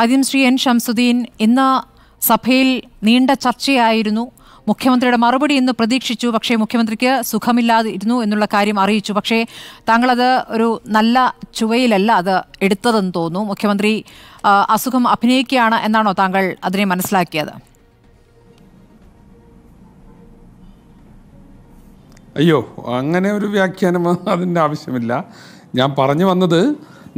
ആദ്യം ശ്രീ എൻ ഷംസുദ്ദീൻ ഇന്ന് സഭയിൽ നീണ്ട ചർച്ചയായിരുന്നു മുഖ്യമന്ത്രിയുടെ മറുപടി ഇന്ന് പ്രതീക്ഷിച്ചു പക്ഷേ മുഖ്യമന്ത്രിക്ക് സുഖമില്ലാതിരുന്നു എന്നുള്ള കാര്യം അറിയിച്ചു പക്ഷേ താങ്കളത് ഒരു നല്ല ചുവയിലല്ല അത് എടുത്തതെന്ന് തോന്നുന്നു മുഖ്യമന്ത്രി അസുഖം അഭിനയിക്കുകയാണ് എന്നാണോ താങ്കൾ അതിനെ മനസ്സിലാക്കിയത് അയ്യോ അങ്ങനെ ഒരു വ്യാഖ്യാനം അതിൻ്റെ ആവശ്യമില്ല ഞാൻ പറഞ്ഞു വന്നത്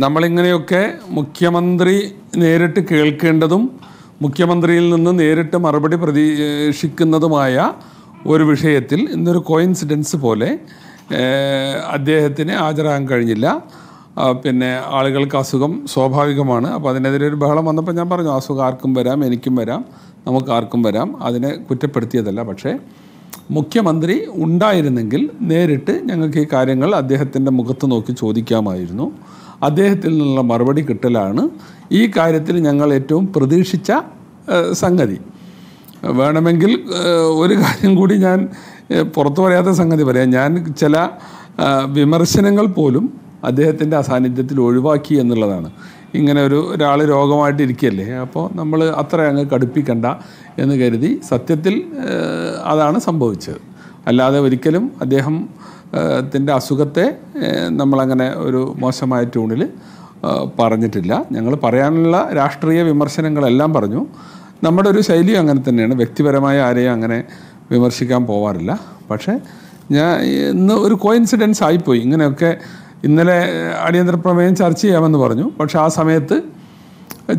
നമ്മളിങ്ങനെയൊക്കെ മുഖ്യമന്ത്രി നേരിട്ട് കേൾക്കേണ്ടതും മുഖ്യമന്ത്രിയിൽ നിന്ന് നേരിട്ട് മറുപടി പ്രതീക്ഷിക്കുന്നതുമായ ഒരു വിഷയത്തിൽ ഇന്നൊരു കോയിൻസിഡൻസ് പോലെ അദ്ദേഹത്തിന് ഹാജരാകാൻ കഴിഞ്ഞില്ല പിന്നെ ആളുകൾക്ക് അസുഖം സ്വാഭാവികമാണ് അപ്പോൾ അതിനെതിരെ ഒരു ബഹളം വന്നപ്പോൾ ഞാൻ പറഞ്ഞു അസുഖം ആർക്കും വരാം എനിക്കും വരാം നമുക്ക് ആർക്കും വരാം അതിനെ കുറ്റപ്പെടുത്തിയതല്ല പക്ഷേ മുഖ്യമന്ത്രി ഉണ്ടായിരുന്നെങ്കിൽ നേരിട്ട് ഞങ്ങൾക്ക് ഈ കാര്യങ്ങൾ അദ്ദേഹത്തിൻ്റെ മുഖത്ത് നോക്കി ചോദിക്കാമായിരുന്നു അദ്ദേഹത്തിൽ നിന്നുള്ള മറുപടി കിട്ടലാണ് ഈ കാര്യത്തിൽ ഞങ്ങൾ ഏറ്റവും പ്രതീക്ഷിച്ച സംഗതി വേണമെങ്കിൽ ഒരു കാര്യം കൂടി ഞാൻ പുറത്തു പറയാത്ത സംഗതി പറയാം ഞാൻ ചില വിമർശനങ്ങൾ പോലും അദ്ദേഹത്തിൻ്റെ അസാന്നിധ്യത്തിൽ ഒഴിവാക്കി എന്നുള്ളതാണ് ഇങ്ങനെ ഒരു ഒരാൾ രോഗമായിട്ട് അപ്പോൾ നമ്മൾ അത്ര അങ്ങ് കടുപ്പിക്കണ്ട എന്ന് കരുതി സത്യത്തിൽ അതാണ് സംഭവിച്ചത് അല്ലാതെ ഒരിക്കലും അദ്ദേഹം ത്തിൻ്റെ അസുഖത്തെ നമ്മളങ്ങനെ ഒരു മോശമായ ട്യൂണിൽ പറഞ്ഞിട്ടില്ല ഞങ്ങൾ പറയാനുള്ള രാഷ്ട്രീയ വിമർശനങ്ങളെല്ലാം പറഞ്ഞു നമ്മുടെ ഒരു ശൈലി അങ്ങനെ തന്നെയാണ് വ്യക്തിപരമായ ആരെയും അങ്ങനെ വിമർശിക്കാൻ പോവാറില്ല പക്ഷേ ഞാൻ ഇന്ന് ഒരു കോയിൻസിഡൻസ് ആയിപ്പോയി ഇങ്ങനെയൊക്കെ ഇന്നലെ അടിയന്തര പ്രമേയം ചർച്ച ചെയ്യാമെന്ന് പറഞ്ഞു പക്ഷേ ആ സമയത്ത്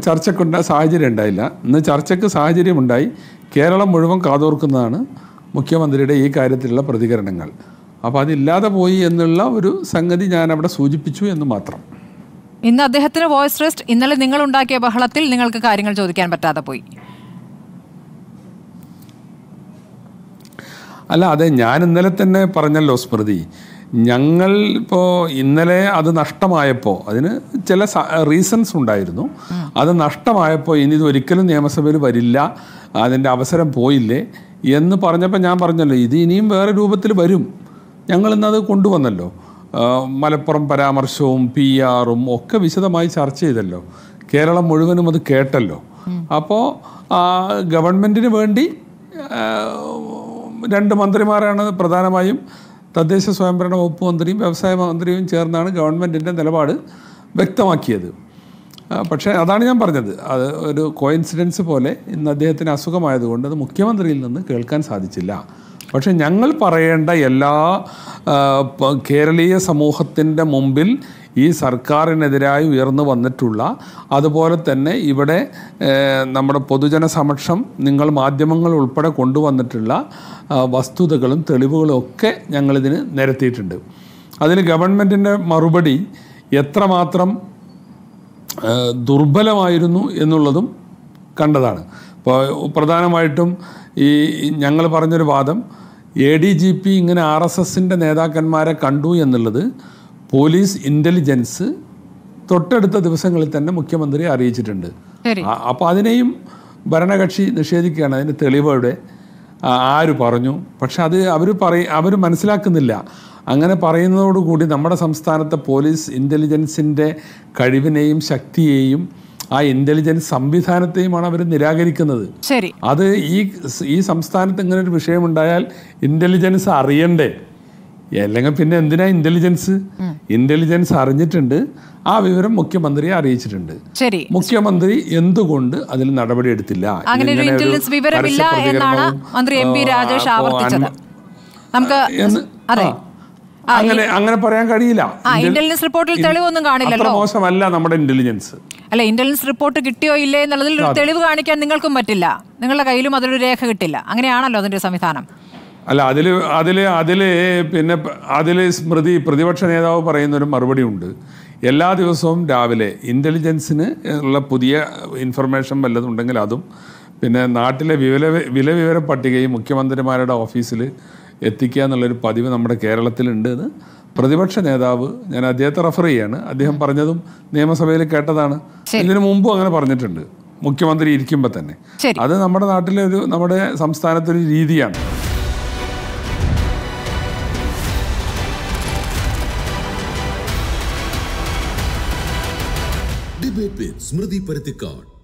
ചർച്ചയ്ക്കുണ്ട സാഹചര്യം ഉണ്ടായില്ല ഇന്ന് ചർച്ചയ്ക്ക് സാഹചര്യമുണ്ടായി കേരളം മുഴുവൻ കാതോർക്കുന്നതാണ് മുഖ്യമന്ത്രിയുടെ ഈ കാര്യത്തിലുള്ള പ്രതികരണങ്ങൾ അപ്പോൾ അതില്ലാതെ പോയി എന്നുള്ള ഒരു സംഗതി ഞാൻ അവിടെ സൂചിപ്പിച്ചു എന്ന് മാത്രം ഇന്ന് അദ്ദേഹത്തിന് വോയിസ് റെസ്റ്റ് ഇന്നലെ നിങ്ങൾ ഉണ്ടാക്കിയ ബഹളത്തിൽ നിങ്ങൾക്ക് കാര്യങ്ങൾ ചോദിക്കാൻ പറ്റാതെ പോയി അല്ല അതെ ഞാൻ ഇന്നലെ തന്നെ പറഞ്ഞല്ലോ സ്മൃതി ഞങ്ങൾ ഇപ്പോൾ ഇന്നലെ അത് നഷ്ടമായപ്പോൾ അതിന് ചില റീസൺസ് ഉണ്ടായിരുന്നു അത് നഷ്ടമായപ്പോൾ ഇനി ഇത് ഒരിക്കലും നിയമസഭയിൽ വരില്ല അതിൻ്റെ അവസരം പോയില്ലേ എന്ന് പറഞ്ഞപ്പോൾ ഞാൻ പറഞ്ഞല്ലോ ഇത് ഇനിയും വേറെ രൂപത്തിൽ വരും ഞങ്ങൾ ഇന്നത് കൊണ്ടുവന്നല്ലോ മലപ്പുറം പരാമർശവും പി ആറും ഒക്കെ വിശദമായി ചർച്ച ചെയ്തല്ലോ കേരളം മുഴുവനും അത് കേട്ടല്ലോ അപ്പോൾ ഗവൺമെൻറ്റിന് വേണ്ടി രണ്ട് മന്ത്രിമാരാണ് പ്രധാനമായും തദ്ദേശ സ്വയംഭരണ വകുപ്പ് മന്ത്രിയും വ്യവസായ മന്ത്രിയും ചേർന്നാണ് ഗവൺമെൻറ്റിൻ്റെ നിലപാട് വ്യക്തമാക്കിയത് പക്ഷേ അതാണ് ഞാൻ പറഞ്ഞത് അത് ഒരു കോയിൻസിഡൻസ് പോലെ ഇന്ന് അദ്ദേഹത്തിന് അസുഖമായതുകൊണ്ട് അത് മുഖ്യമന്ത്രിയിൽ നിന്ന് കേൾക്കാൻ സാധിച്ചില്ല പക്ഷേ ഞങ്ങൾ പറയേണ്ട എല്ലാ കേരളീയ സമൂഹത്തിൻ്റെ മുമ്പിൽ ഈ സർക്കാരിനെതിരായി ഉയർന്നു വന്നിട്ടുള്ള അതുപോലെ തന്നെ ഇവിടെ നമ്മുടെ പൊതുജന സമക്ഷം നിങ്ങൾ മാധ്യമങ്ങൾ ഉൾപ്പെടെ കൊണ്ടുവന്നിട്ടുള്ള വസ്തുതകളും തെളിവുകളും ഒക്കെ ഞങ്ങളിതിന് നിരത്തിയിട്ടുണ്ട് അതിന് ഗവൺമെൻറ്റിൻ്റെ മറുപടി എത്രമാത്രം ദുർബലമായിരുന്നു എന്നുള്ളതും കണ്ടതാണ് ഇപ്പോൾ പ്രധാനമായിട്ടും ഈ ഞങ്ങൾ പറഞ്ഞൊരു വാദം എ ഡി ജി പി ഇങ്ങനെ ആർ എസ് എസിൻ്റെ നേതാക്കന്മാരെ കണ്ടു എന്നുള്ളത് പോലീസ് ഇൻ്റലിജൻസ് തൊട്ടടുത്ത ദിവസങ്ങളിൽ തന്നെ മുഖ്യമന്ത്രി അറിയിച്ചിട്ടുണ്ട് അപ്പോൾ അതിനെയും ഭരണകക്ഷി നിഷേധിക്കുകയാണ് അതിൻ്റെ തെളിവോടെ ആര് പറഞ്ഞു പക്ഷെ അത് അവർ പറയ അവർ മനസ്സിലാക്കുന്നില്ല അങ്ങനെ പറയുന്നതോടുകൂടി നമ്മുടെ സംസ്ഥാനത്തെ പോലീസ് ഇൻ്റലിജൻസിൻ്റെ കഴിവിനെയും ശക്തിയെയും ആ ഇൻ്റലിജൻസ് സംവിധാനത്തെയുമാണ് അവർ നിരാകരിക്കുന്നത് അത് ഈ ഈ സംസ്ഥാനത്ത് ഇങ്ങനെ ഒരു വിഷയമുണ്ടായാൽ ഇൻ്റലിജൻസ് അറിയണ്ടേ അല്ലെങ്കിൽ പിന്നെ എന്തിനാ ഇന്റലിജൻസ് ഇന്റലിജൻസ് അറിഞ്ഞിട്ടുണ്ട് ആ വിവരം മുഖ്യമന്ത്രിയെ അറിയിച്ചിട്ടുണ്ട് മുഖ്യമന്ത്രി എന്തുകൊണ്ട് അതിൽ നടപടി എടുത്തില്ല അങ്ങനെ ഒരു എന്നാണ് മന്ത്രി രാജേഷ് ആവർത്തിച്ചത് നമുക്ക് അതെ അങ്ങനെ പറയാൻ കഴിയില്ല ഇന്റലിജൻസ് റിപ്പോർട്ടിൽ തെളിവൊന്നും കാണില്ലല്ലോ മോശമല്ല നമ്മുടെ ഇന്റലിജൻസ് അല്ല ഇന്റലിജൻസ് റിപ്പോർട്ട് കിട്ടിയോ ഇല്ലേ എന്നുള്ളതിൽ ഒരു തെളിവ് കാണിക്കാൻ നിങ്ങൾക്കും പറ്റില്ല നിങ്ങളുടെ കയ്യിലും അതിലൊരു രേഖ കിട്ടില്ല അങ്ങനെയാണല്ലോ അതിന്റെ സംവിധാനം അല്ല അതിൽ അതിൽ അതിൽ പിന്നെ അതിൽ സ്മൃതി പ്രതിപക്ഷ നേതാവ് പറയുന്നൊരു മറുപടി ഉണ്ട് എല്ലാ ദിവസവും രാവിലെ ഇൻ്റലിജൻസിന് ഉള്ള പുതിയ ഇൻഫർമേഷൻ വല്ലതുണ്ടെങ്കിൽ അതും പിന്നെ നാട്ടിലെ വില വില വിവര പട്ടികയും മുഖ്യമന്ത്രിമാരുടെ ഓഫീസിൽ എത്തിക്കുക എന്നുള്ളൊരു പതിവ് നമ്മുടെ കേരളത്തിലുണ്ട് എന്ന് പ്രതിപക്ഷ നേതാവ് ഞാൻ അദ്ദേഹത്തെ റെഫർ ചെയ്യാണ് അദ്ദേഹം പറഞ്ഞതും നിയമസഭയിൽ കേട്ടതാണ് ഇതിനു മുമ്പും അങ്ങനെ പറഞ്ഞിട്ടുണ്ട് മുഖ്യമന്ത്രി ഇരിക്കുമ്പോൾ തന്നെ അത് നമ്മുടെ നാട്ടിലെ ഒരു നമ്മുടെ സംസ്ഥാനത്തൊരു രീതിയാണ് उबे पेट स्मृति पर्यतिकाड